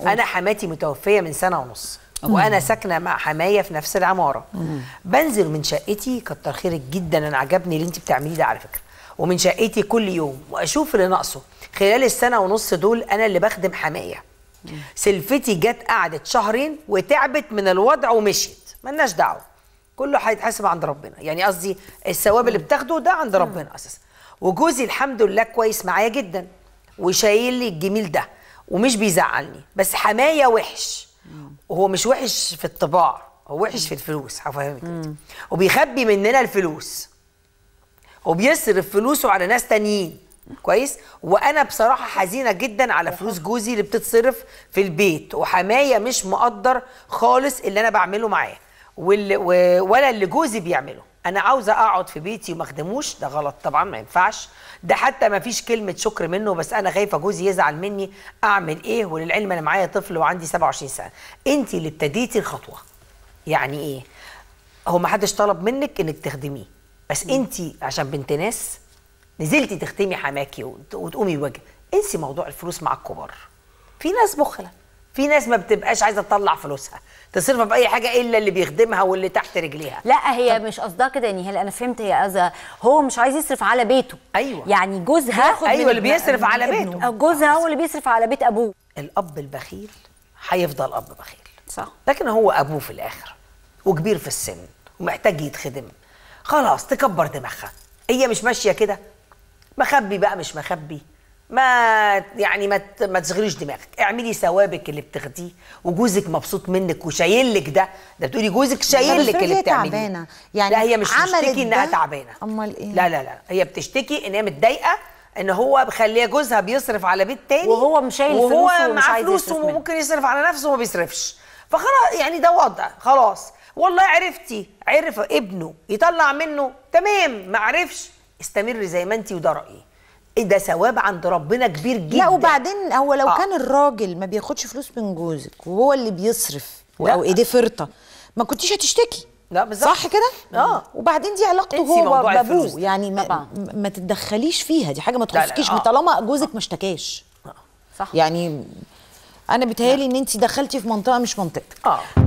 انا حماتي متوفيه من سنه ونص وانا ساكنه مع حمايه في نفس العماره بنزل من شقتي كتر خيرك جدا انا عجبني اللي انت بتعمليه ده على فكره ومن شقتي كل يوم واشوف اللي ناقصه خلال السنه ونص دول انا اللي بخدم حمايه سلفتي جت قعدت شهرين وتعبت من الوضع ومشيت ملناش دعوه كله هيتحاسب عند ربنا يعني قصدي الثواب اللي بتاخده ده عند ربنا اساسا وجوزي الحمد لله كويس معايا جدا وشايل لي الجميل ده ومش بيزعلني بس حمايه وحش هو مش وحش في الطباع هو وحش في الفلوس هفهمك وبيخبي مننا الفلوس وبيصرف فلوسه على ناس تانيين كويس وانا بصراحه حزينه جدا على فلوس جوزي اللي بتتصرف في البيت وحمايه مش مقدر خالص اللي انا بعمله معاه ولا اللي جوزي بيعمله انا عاوزه اقعد في بيتي وما اخدموش ده غلط طبعا ما ينفعش ده حتى ما فيش كلمه شكر منه بس انا خايفه جوزي يزعل مني اعمل ايه وللعلم انا معايا طفل وعندي 27 سنه انت اللي ابتديتي الخطوه يعني ايه هو ما حدش طلب منك انك تخدميه بس انت عشان بنت ناس نزلتي تخدمي حماكي وتقومي وجه انسي موضوع الفلوس مع الكبار في ناس بخلت في ناس ما بتبقاش عايزه تطلع فلوسها تصرفها في اي حاجه الا اللي بيخدمها واللي تحت رجليها لا هي طب. مش قصدها كده يعني هل انا فهمت هي أزا هو مش عايز يصرف على بيته ايوه يعني جوزها ايوه اللي بيصرف على بيته جوزها هو اللي بيصرف على بيت ابوه الاب البخيل هيفضل اب بخيل صح لكن هو ابوه في الاخر وكبير في السن ومحتاج يتخدم خلاص تكبر دماغها هي مش ماشيه كده مخبي بقى مش مخبي ما يعني ما ما تشغليش دماغك اعملي ثوابك اللي بتاخديه وجوزك مبسوط منك وشايل لك ده ده بتقولي جوزك شايل لك اللي بتعمليه تعبانه يعني لا هي مش بتشتكي انها تعبانه امال ايه لا لا لا هي بتشتكي ان هي متضايقه ان هو بخليها جوزها بيصرف على بيت تاني وهو مشايل فلوسه وهو معاه فلوس وممكن يصرف على نفسه وما بيصرفش فخلاص يعني ده وضع خلاص والله عرفتي عرف ابنه يطلع منه تمام ما عرفش استمري زي ما انت وده رايي ايه ده ثواب عند ربنا كبير جدا لا وبعدين هو لو آه. كان الراجل ما بياخدش فلوس من جوزك وهو اللي بيصرف او ايديه فرطه ما كنتيش هتشتكي لا بالظبط صح كده؟ اه وبعدين دي علاقته هو بابوه يعني ما, ما تتدخليش فيها دي حاجه ما تخصكيش آه. طالما جوزك ما اشتكاش آه. صح يعني انا بيتهيالي ان انت دخلتي في منطقه مش منطقتك اه